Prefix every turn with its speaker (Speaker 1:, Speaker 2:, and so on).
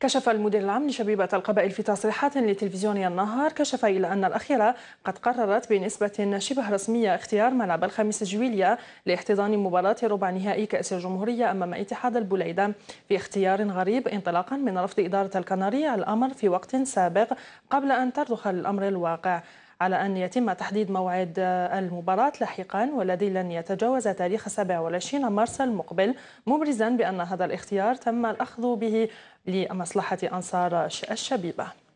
Speaker 1: كشف المدير العام لشبيبة القبائل في تصريحات لتلفزيون النهار كشف إلى أن الأخيرة قد قررت بنسبة شبه رسمية اختيار ملعب الخامس جويليا لاحتضان مباراة ربع نهائي كأس الجمهورية أمام اتحاد البليدة في اختيار غريب انطلاقا من رفض إدارة الكنارية الأمر في وقت سابق قبل أن ترضخ الأمر الواقع على أن يتم تحديد موعد آه، المباراة لاحقا والذي لن يتجاوز تاريخ 27 مارس المقبل مبرزا بأن هذا الاختيار تم الأخذ به لمصلحة أنصار الشبيبة